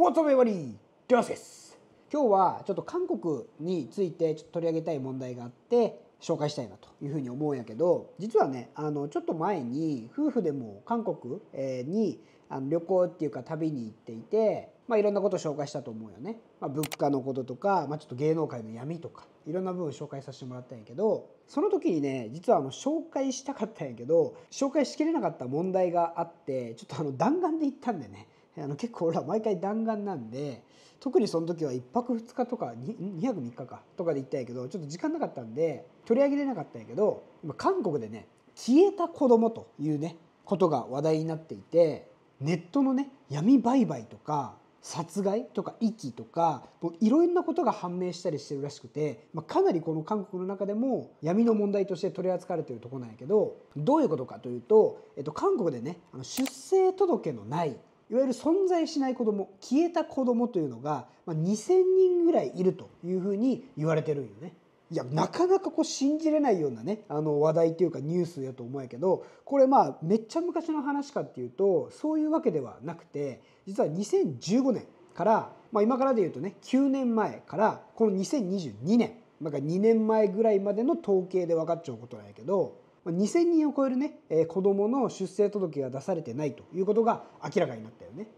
What's u e です今日はちょっと韓国についてちょっと取り上げたい問題があって紹介したいなというふうに思うんやけど実はねあのちょっと前に夫婦でも韓国に旅行っていうか旅に行っていて、まあ、いろんなことを紹介したと思うよね、まあ、物価のこととか、まあ、ちょっと芸能界の闇とかいろんな部分紹介させてもらったんやけどその時にね実はあの紹介したかったんやけど紹介しきれなかった問題があってちょっとあの弾丸で行ったんでねあの結構俺は毎回弾丸なんで特にその時は1泊2日とか 2, 泊3日かとかで行ったんやけどちょっと時間なかったんで取り上げれなかったんやけど今韓国でね消えた子供というねことが話題になっていてネットのね闇売買とか殺害とか遺棄とかいろんなことが判明したりしてるらしくて、まあ、かなりこの韓国の中でも闇の問題として取り扱われてるとこなんやけどどういうことかというと、えっと、韓国でね出生届のないいわゆる存在しない子ども消えた子どもというのが、まあ、2,000人ぐらいいるというふうに言われてるんよね。いやなかなかこう信じれないようなねあの話題というかニュースやと思うやけどこれまあめっちゃ昔の話かっていうとそういうわけではなくて実は2015年から、まあ、今からで言うとね9年前からこの2022年、なんか2年前ぐらいまでの統計で分かっちゃうことなんやけど2000人を超えるね、えー、子どもの出生届が出されてないということが明らかになったよね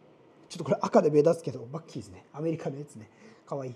ちょっとこれ赤で目立つけどバッキーですねアメリカのやつねかわいい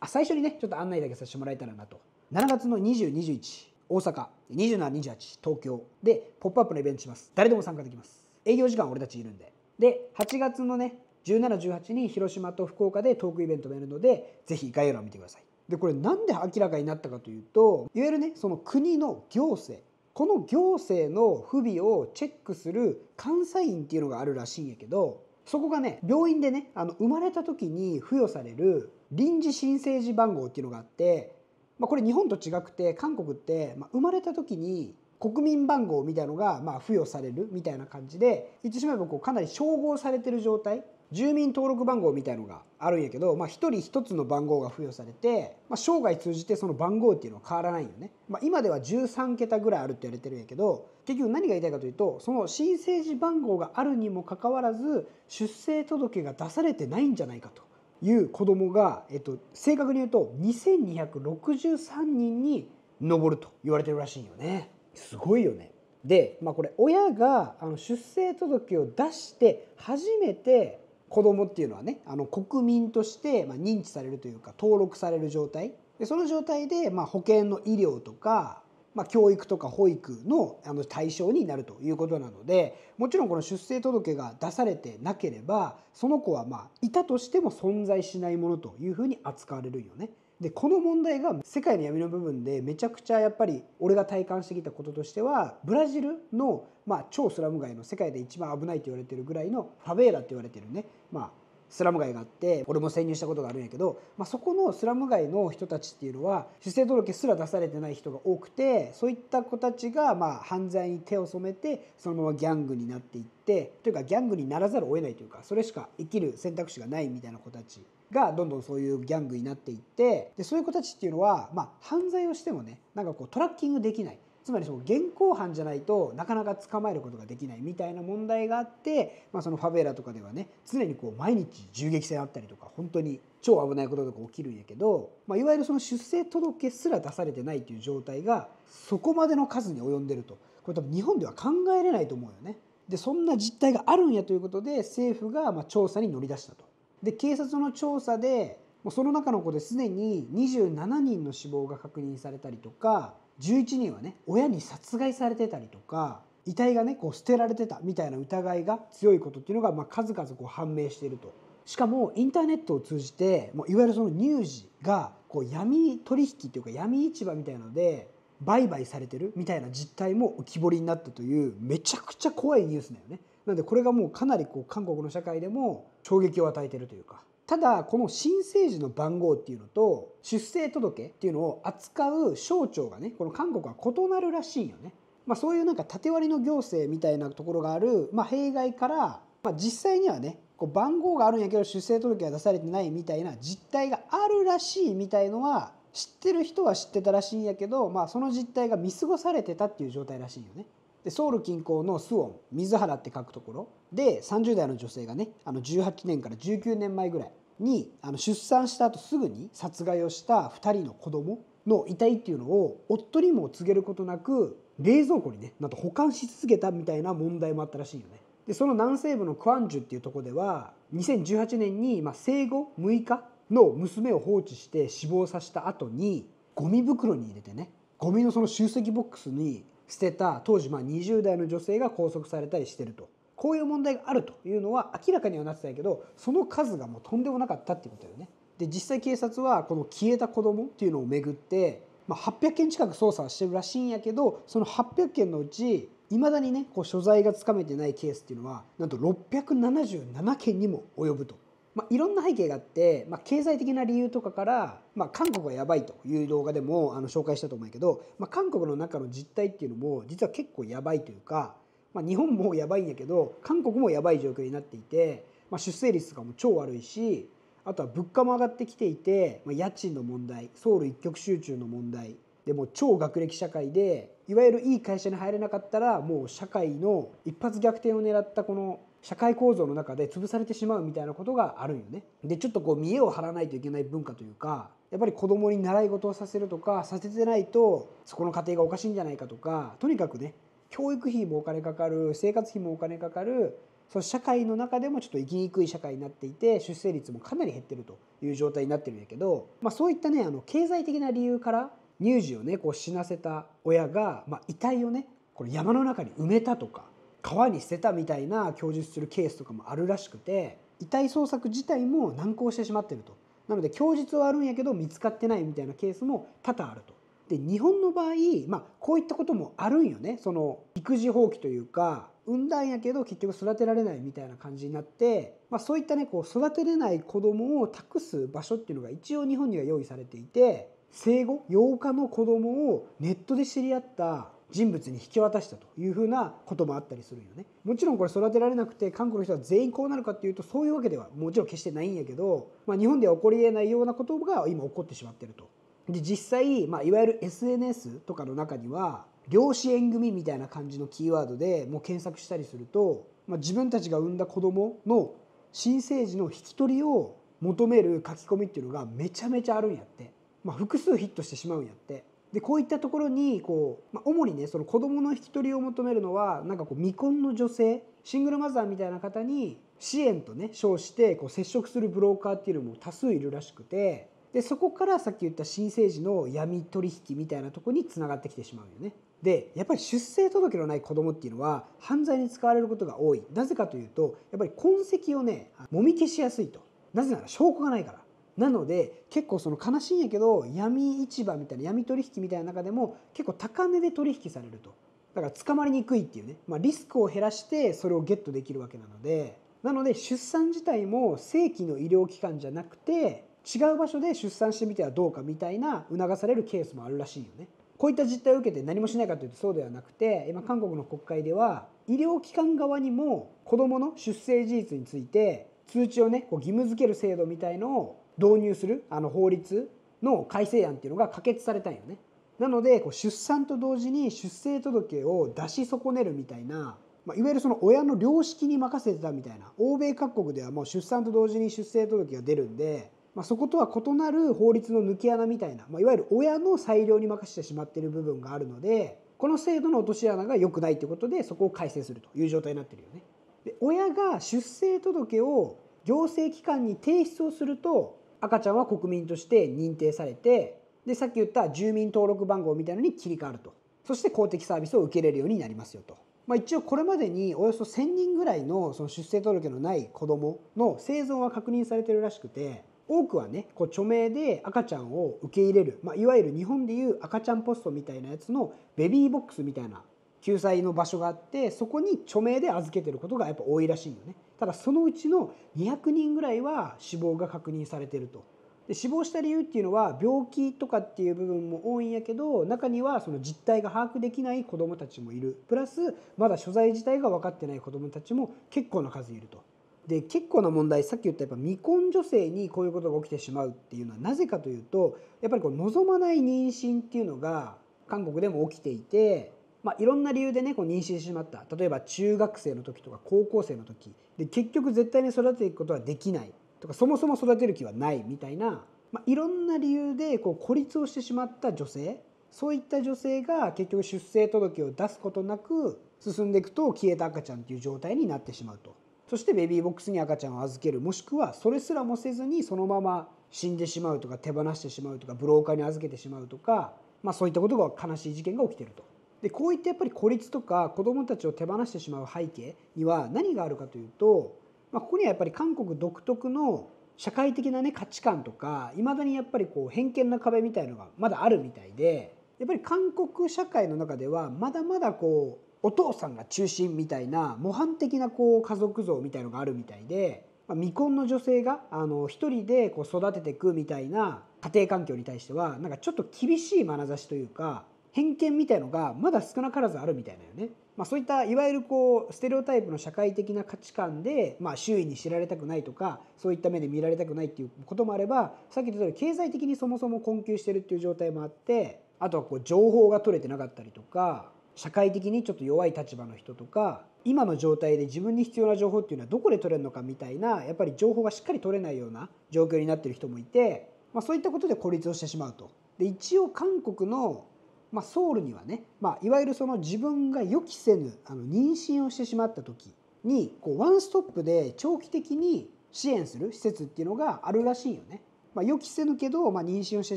あ最初にねちょっと案内だけさせてもらえたらなと7月の2021大阪2728東京でポップアップのイベントします誰でも参加できます営業時間俺たちいるんでで8月のね1718に広島と福岡でトークイベントもやるのでぜひ概要欄を見てくださいでこれなんで明らかになったかというといわゆるねその国の行政この行政の不備をチェックする監査員っていうのがあるらしいんやけどそこがね病院でねあの生まれた時に付与される臨時新生児番号っていうのがあって、まあ、これ日本と違くて韓国って、まあ、生まれた時に国民番号みたいのがまあ付与されるみたいな感じで言ってしまえばこうかなり照合されてる状態住民登録番号みたいのがあるんやけど、まあ、1人1つの番号が付与されて、まあ、生涯通じてその番号っていうのは変わらないよね、まあ、今では13桁ぐらいあるって言われてるんやけど結局何が言いたいかというとその新生児番号があるにもかかわらず出生届が出されてないんじゃないかという子どもが、えっと、正確に言うと2263人に上ると言われてるらしいよね。すごいよねで、まあ、これ親があの出生届を出して初めて子供っていうのはねあの国民として認知されるというか登録される状態でその状態でまあ保険の医療とかまあ、教育とか保育のあの対象になるということなのでもちろんこの出生届が出されてなければその子はまあいたとしても存在しないものというふうに扱われるよね。でこの問題が世界の闇の部分でめちゃくちゃやっぱり俺が体感してきたこととしてはブラジルの、まあ、超スラム街の世界で一番危ないと言われてるぐらいのファベーラって言われてるね、まあ、スラム街があって俺も潜入したことがあるんやけど、まあ、そこのスラム街の人たちっていうのは出生届すら出されてない人が多くてそういった子たちがまあ犯罪に手を染めてそのままギャングになっていってというかギャングにならざるを得ないというかそれしか生きる選択肢がないみたいな子たちがどんどんそういうギャングになっていってでそういう子たちっていうのは、まあ、犯罪をしてもねなんかこうトラッキングできないつまりその現行犯じゃないとなかなか捕まえることができないみたいな問題があって、まあ、そのファベーラとかではね常にこう毎日銃撃戦あったりとか本当に超危ないこととか起きるんやけど、まあ、いわゆるその出生届すら出されてないっていう状態がそこまでの数に及んでるとこれ多分日本では考えれないと思うよね。でそんな実態があるんやということで政府がま調査に乗り出したと。で警察の調査でその中の子ですでに27人の死亡が確認されたりとか11人はね親に殺害されてたりとか遺体がねこう捨てられてたみたいな疑いが強いことっていうのが、まあ、数々こう判明していると。しかもインターネットを通じてもういわゆるその乳児がこう闇取引というか闇市場みたいので売買されてるみたいな実態も浮き彫りになったというめちゃくちゃ怖いニュースだよね。なのでこれがもうかなりこう韓国の社会でも衝撃を与えてるというかただこの新生児の番号っていうのと出生届っていうのを扱う省庁がねこの韓国は異なるらしいよね。まあ、そういうなんか縦割りの行政みたいなところがある、まあ、弊害から、まあ、実際にはねこう番号があるんやけど出生届は出されてないみたいな実態があるらしいみたいのは知ってる人は知ってたらしいんやけど、まあ、その実態が見過ごされてたっていう状態らしいよね。でソウル近郊のスウォン水原って書くところで30代の女性がねあの18年から19年前ぐらいにあの出産した後すぐに殺害をした2人の子供の遺体っていうのを夫にも告げることなく冷蔵庫にねなんと保管し続けたみたいな問題もあったらしいよね。でその南西部のクワンジュっていうとこでは2018年に、まあ、生後6日の娘を放置して死亡させた後にゴミ袋に入れてねゴミのその集積ボックスに捨てた当時まあ20代の女性が拘束されたりしてるとこういう問題があるというのは明らかにはなってたけどその数がもうとんでもなかったっていうことだよね。で実際警察はこの消えた子供っていうのをめぐって、まあ、800件近く捜査してるらしいんやけどその800件のうちいまだにねこう所在がつかめてないケースっていうのはなんと677件にも及ぶと。まあ、いろんな背景があって、まあ、経済的な理由とかから、まあ、韓国はやばいという動画でもあの紹介したと思うけど、まあ、韓国の中の実態っていうのも実は結構やばいというか、まあ、日本もやばいんやけど韓国もやばい状況になっていて、まあ、出生率とかも超悪いしあとは物価も上がってきていて、まあ、家賃の問題ソウル一極集中の問題でも超学歴社会でいわゆるいい会社に入れなかったらもう社会の一発逆転を狙ったこの社会構造の中で潰されてしまうみたいなことがあるよね。でちょっとこう見栄を張らないといけない文化というかやっぱり子供に習い事をさせるとかさせてないとそこの家庭がおかしいんじゃないかとかとにかくね教育費もお金かかる生活費もお金かかるその社会の中でもちょっと生きにくい社会になっていて出生率もかなり減ってるという状態になってるんやけど、まあ、そういったねあの経済的な理由から乳児をねこう死なせた親が、まあ、遺体をねこれ山の中に埋めたとか川に捨てたみたいな供述するケースとかもあるらしくて遺体捜索自体も難航してしまってるとなので供述はあるんやけど見つかってないみたいなケースも多々あると。で日本の場合、まあ、こういったこともあるんよねその育児放棄というか産んだんやけど結局育てられないみたいな感じになって、まあ、そういったねこう育てれない子供を託す場所っていうのが一応日本には用意されていて生後8日の子供をネットで知り合った人物に引き渡したというふうなこともあったりするよねもちろんこれ育てられなくて韓国の人は全員こうなるかっていうとそういうわけではもちろん決してないんやけど、まあ、日本では起こりえないようなことが今起こってしまってると。で実際、まあ、いわゆる SNS とかの中には量子縁組みたいな感じのキーワードでもう検索したりすると、まあ、自分たちが産んだ子供の新生児の引き取りを求める書き込みっていうのがめちゃめちゃあるんやって、まあ、複数ヒットしてしまうんやってでこういったところにこう、まあ、主にねその子どもの引き取りを求めるのはなんかこう未婚の女性シングルマザーみたいな方に支援とね称してこう接触するブローカーっていうのも多数いるらしくてでそこからさっき言った新生児の闇取引みたいなとこにつながってきてしまうよね。でやっぱり出生届のない子供っていうのは犯罪に使われることが多いなぜかというとやっぱり痕跡をねもみ消しやすいとなぜなら証拠がないからなので結構その悲しいんやけど闇市場みたいな闇取引みたいな中でも結構高値で取引されるとだから捕まりにくいっていうね、まあ、リスクを減らしてそれをゲットできるわけなのでなので出産自体も正規の医療機関じゃなくて違う場所で出産してみてはどうかみたいな促されるケースもあるらしいよね。こういった実態を受けて何もしないかというとそうではなくて今韓国の国会では医療機関側にも子どもの出生事実について通知をねこう義務付ける制度みたいのを導入するあの法律の改正案っていうのが可決されたんよね。なのでこう出産と同時に出生届を出し損ねるみたいな、まあ、いわゆるその親の良識に任せてたみたいな欧米各国ではもう出産と同時に出生届が出るんで、まあ、そことは異なる法律の抜け穴みたいな、まあ、いわゆる親の裁量に任せてしまっている部分があるのでこの制度の落とし穴が良くないということでそこを改正するという状態になってるよね。で親が出生届を行政機関に提出をすると赤ちゃんは国民として認定されてでさっき言った住民登録番号みたいのに切り替わるとそして公的サービスを受けれるようになりますよと、まあ、一応これまでにおよそ1,000人ぐらいのその出生届のない子どもの生存は確認されてるらしくて多くはねこう著名で赤ちゃんを受け入れる、まあ、いわゆる日本でいう赤ちゃんポストみたいなやつのベビーボックスみたいな救済の場所があってそこに著名で預けてることがやっぱ多いらしいよね。ただそのうちの200人ぐらいは死亡が確認されてると。で死亡した理由っていうのは病気とかっていう部分も多いんやけど中にはその実態が把握できない子どもたちもいるプラスまだ所在自体が分かってない子どもたちも結構な数いると。で結構な問題さっき言ったやっぱ未婚女性にこういうことが起きてしまうっていうのはなぜかというとやっぱりこう望まない妊娠っていうのが韓国でも起きていてまあ、いろんな理由でねこう妊娠してしまった例えば中学生の時とか高校生の時で結局絶対に育てていくことはできないとかそもそも育てる気はないみたいな、まあ、いろんな理由でこう孤立をしてしまった女性そういった女性が結局出生届を出すことなく進んでいくと消えた赤ちゃんという状態になってしまうとそしてベビーボックスに赤ちゃんを預けるもしくはそれすらもせずにそのまま死んでしまうとか手放してしまうとかブローカーに預けてしまうとか、まあ、そういったことが悲しい事件が起きてると。でこういったやっぱり孤立とか子どもたちを手放してしまう背景には何があるかというと、まあ、ここにはやっぱり韓国独特の社会的な、ね、価値観とかいまだにやっぱりこう偏見な壁みたいのがまだあるみたいでやっぱり韓国社会の中ではまだまだこうお父さんが中心みたいな模範的なこう家族像みたいのがあるみたいで、まあ、未婚の女性があの一人でこう育てていくみたいな家庭環境に対してはなんかちょっと厳しい眼差しというか偏見みたいのがまだ少なからずあるみたいなよね。まあ、そういったいわゆるこうステレオタイプの社会的な価値観で、まあ、周囲に知られたくないとかそういった目で見られたくないっていうこともあればさっき言った通り経済的にそもそも困窮してるっていう状態もあってあとはこう情報が取れてなかったりとか社会的にちょっと弱い立場の人とか今の状態で自分に必要な情報っていうのはどこで取れるのかみたいなやっぱり情報がしっかり取れないような状況になってる人もいて、まあ、そういったことで孤立をしてしまうと。で一応韓国のまあ、ソウルにはね、まあ、いわゆるその自分が予期せぬあの妊娠をしてしまった時にこうワンストップで長期的に支援する施設っていうのがあるらしいよね。まあ、予期せぬけど、まあ、妊娠をして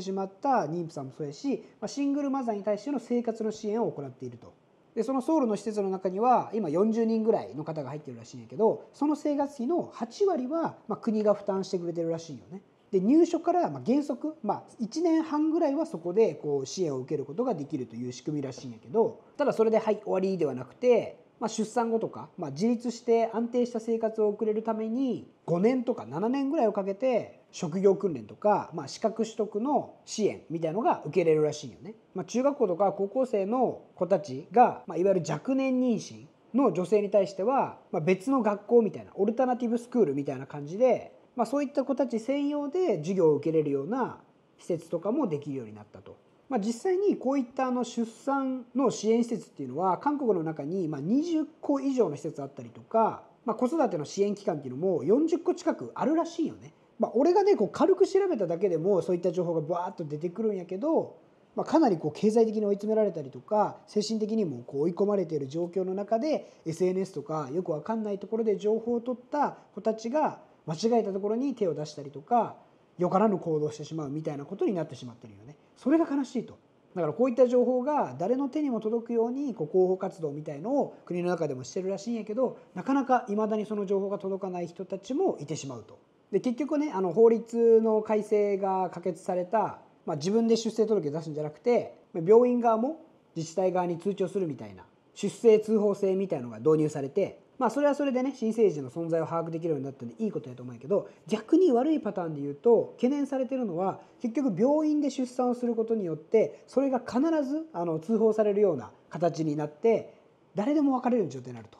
しまった妊婦さんもそうやし、まあ、シングルマザーに対しての生活の支援を行っているとでそのソウルの施設の中には今40人ぐらいの方が入ってるらしいんやけどその生活費の8割は、まあ、国が負担してくれてるらしいよね。で入所からまあ原則、まあ、1年半ぐらいはそこでこう支援を受けることができるという仕組みらしいんやけどただそれではい終わりではなくて、まあ、出産後とか、まあ、自立して安定した生活を送れるために5年とか7年ぐらいをかけて職業訓練とか、まあ、資格取得の支援みたいのが受けれるらしいよね。まあ、中学校とか高校生の子たちが、まあ、いわゆる若年妊娠の女性に対しては、まあ、別の学校みたいなオルタナティブスクールみたいな感じでまあ、そういった子たち専用で授業を受けれるような施設とかもできるようになったと。まあ、実際にこういったあの出産の支援施設っていうのは韓国の中にまあ20個以上の施設あったりとか、まあ、子育ての支援機関っていうのも40個近くあるらしいよね。まあ、俺がねこう軽く調べただけでもそういった情報がバーッと出てくるんやけど、まあ、かなりこう経済的に追い詰められたりとか精神的にもこう追い込まれている状況の中で SNS とかよく分かんないところで情報を取った子たちが間違えたところに手を出したりとかよからぬ行動してしまうみたいなことになってしまってるよねそれが悲しいとだからこういった情報が誰の手にも届くようにこう広報活動みたいのを国の中でもしてるらしいんやけどなかなかいまだにその情報が届かない人たちもいてしまうと。で結局ねあの法律の改正が可決された、まあ、自分で出生届を出すんじゃなくて病院側も自治体側に通知をするみたいな出生通報制みたいのが導入されてまあそれはそれでね新生児の存在を把握できるようになったんでいいことやと思うけど逆に悪いパターンで言うと懸念されてるのは結局病院で出産をすることによってそれが必ずあの通報されるような形になって誰でも別れる状態になると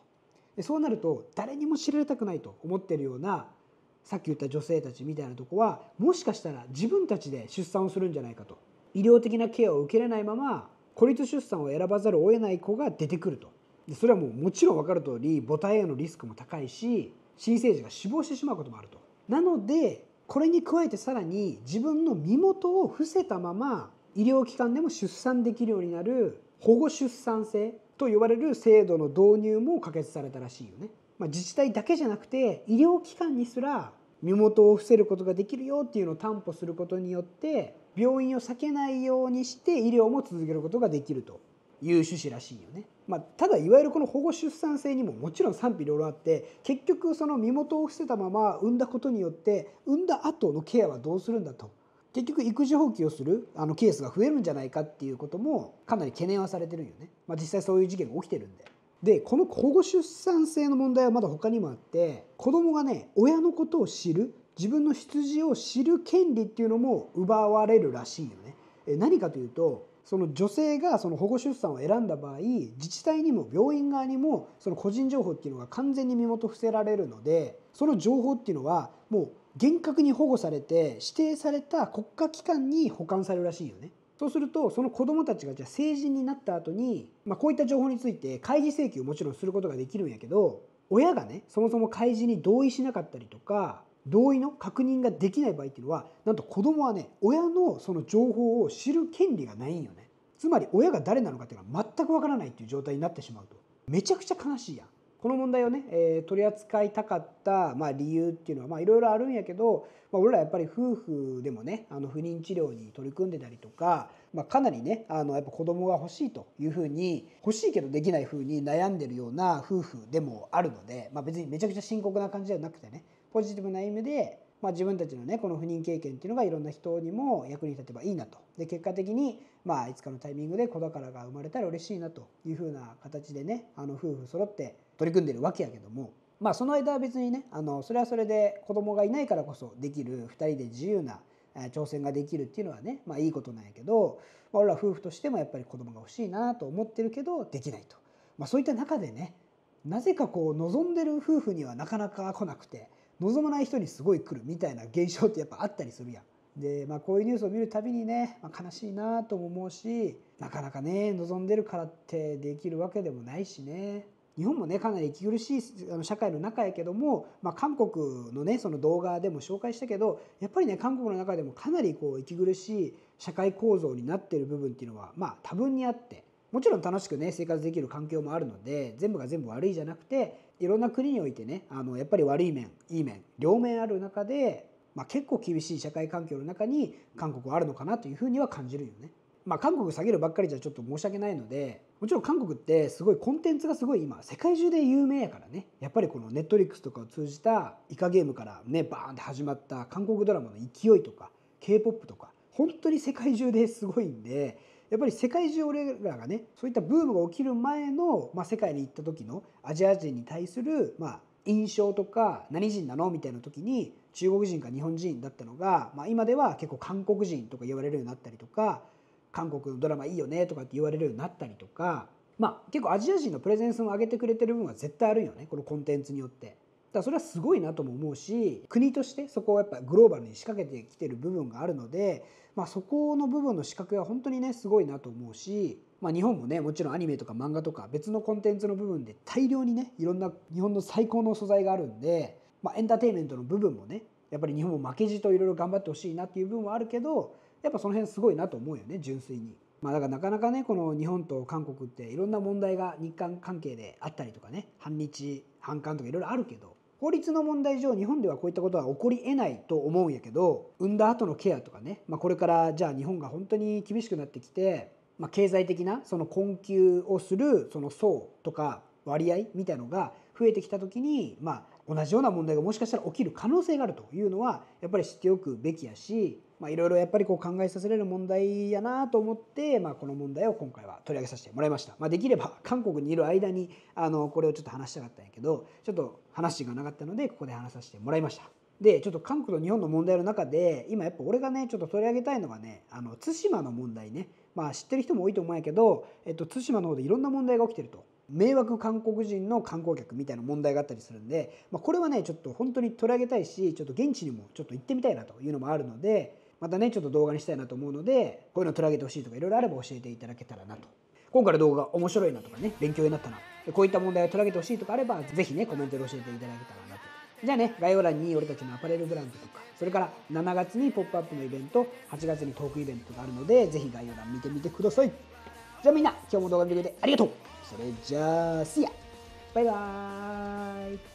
でそうなると誰にも知られたくないと思ってるようなさっき言った女性たちみたいなとこはもしかしたら自分たちで出産をするんじゃないかと医療的なケアを受けれないまま孤立出産を選ばざるを得ない子が出てくるとでそれはもうもちろん分かる通り母体へのリスクも高いし新生児が死亡してしまうこともあると。なのでこれに加えてさらに自分の身元を伏せたまま医療機関でも出産できるようになる保護出産制と呼ばれる制度の導入も可決されたらしいよね。まあ、自治体だけじゃなくて医療機関にすら身元を伏せることができるよっていうのを担保することによって病院を避けないようにして医療も続けることができるという趣旨らしいよね。まあ、ただいわゆるこの保護出産性にももちろん賛否両論あって結局その身元を伏せたまま産んだことによって産んだ後のケアはどうするんだと結局育児放棄をするあのケースが増えるんじゃないかっていうこともかなり懸念はされてるよね、まあ、実際そういう事件が起きてるんで。でこの保護出産性の問題はまだ他にもあって子供がね親のことを知る自分の出自を知る権利っていうのも奪われるらしいよね。何かというとその女性がその保護出産を選んだ場合自治体にも病院側にもその個人情報っていうのが完全に身元伏せられるのでその情報っていうのはもう厳格に保護されて指定された国家機関に保管されるらしいよね。そうするとその子どもたちがじゃあ成人になった後にまあ、こういった情報について開示請求をもちろんすることができるんやけど親がねそもそも開示に同意しなかったりとか同意の確認ができない場合っていうのはなんと子供はね親のその情報を知る権利がないんよねつまり親が誰なのかっていうのは全くわからないっていう状態になってしまうとめちゃくちゃ悲しいやんこの問題をね、えー、取り扱いたかった、まあ、理由っていうのはいろいろあるんやけど、まあ、俺らやっぱり夫婦でもねあの不妊治療に取り組んでたりとか、まあ、かなりねあのやっぱ子供が欲しいというふうに欲しいけどできないふうに悩んでるような夫婦でもあるので、まあ、別にめちゃくちゃ深刻な感じではなくてねポジティブな意味で、まあ、自分たちのねこの不妊経験っていうのがいろんな人にも役に立てばいいなとで結果的に、まあ、いつかのタイミングで子宝が生まれたら嬉しいなというふうな形でねあの夫婦揃って取り組んでるわけやけども。まあ、その間は別にねあのそれはそれで子供がいないからこそできる2人で自由な挑戦ができるっていうのはね、まあ、いいことなんやけど、まあ、俺ら夫婦としてもやっぱり子供が欲しいなと思ってるけどできないと、まあ、そういった中でねなぜかこう望んでる夫婦にはなかなか来なくて望まない人にすごい来るみたいな現象ってやっぱあったりするやん。でまあ、こういうニュースを見るたびにね、まあ、悲しいなとも思うしなかなかね望んでるからってできるわけでもないしね日本もねかなり息苦しいあの社会の中やけども、まあ、韓国のねその動画でも紹介したけどやっぱりね韓国の中でもかなりこう息苦しい社会構造になってる部分っていうのはまあ多分にあってもちろん楽しくね生活できる環境もあるので全部が全部悪いじゃなくていろんな国においてねあのやっぱり悪い面いい面両面ある中で、まあ、結構厳しい社会環境の中に韓国はあるのかなというふうには感じるよね。まあ、韓国下げるばっかりじゃちょっと申し訳ないのでもちろん韓国ってすごいコンテンツがすごい今世界中で有名やからねやっぱりこのネットリックスとかを通じたイカゲームからねバーンって始まった韓国ドラマの勢いとか k p o p とか本当に世界中ですごいんでやっぱり世界中俺らがねそういったブームが起きる前の、まあ、世界に行った時のアジア人に対する、まあ、印象とか何人なのみたいな時に中国人か日本人だったのが、まあ、今では結構韓国人とか言われるようになったりとか韓国のドラマいいよねとかって言われるようになったりとか、まあ、結構アジア人のプレゼンスも上げてくれてる分は絶対あるよねこのコンテンツによって。だそれはすごいなとも思うし国としてそこをやっぱグローバルに仕掛けてきてる部分があるので、まあ、そこの部分の仕掛けは本当にねすごいなと思うし、まあ、日本もねもちろんアニメとか漫画とか別のコンテンツの部分で大量にねいろんな日本の最高の素材があるんで、まあ、エンターテインメントの部分もねやっぱり日本も負けじといろいろ頑張ってほしいなっていう部分はあるけどやっぱその辺すごいなと思うよね純粋に。まあ、だからなかなかねこの日本と韓国っていろんな問題が日韓関係であったりとかね反日反韓とかいろいろあるけど法律の問題上日本ではこういったことは起こりえないと思うんやけど産んだ後のケアとかね、まあ、これからじゃあ日本が本当に厳しくなってきて、まあ、経済的なその困窮をするその層とか割合みたいのが増えてきた時にまあ同じような問題がもしかしたら起きる可能性があるというのはやっぱり知っておくべきやしまあ、いろいろやっぱりこう考えさせられる問題やなと思って、まあ、この問題を今回は取り上げさせてもらいました、まあ、できれば 韓国にいる間にあのこれをちょっと話したかったんやけどちょっと話がなかったのでここで話させてもらいましたでちょっと韓国と日本の問題の中で今やっぱ俺がねちょっと取り上げたいのがねあの対馬の問題ねまあ知ってる人も多いと思うんやけど、えっと、対馬の方でいろんな問題が起きてると迷惑韓国人の観光客みたいな問題があったりするんで、まあ、これはねちょっと本当に取り上げたいしちょっと現地にもちょっと行ってみたいなというのもあるのでまたねちょっと動画にしたいなと思うのでこういうの取り上げてほしいとかいろいろあれば教えていただけたらなと今回の動画が面白いなとかね勉強になったなこういった問題を取り上げてほしいとかあればぜひねコメントで教えていただけたらなとじゃあね概要欄に俺たちのアパレルブランドとかそれから7月に「ポップアップのイベント8月にトークイベントがあるのでぜひ概要欄見てみてくださいじゃあみんな今日も動画見てくれてありがとうそれじゃあ See ya! バイバーイ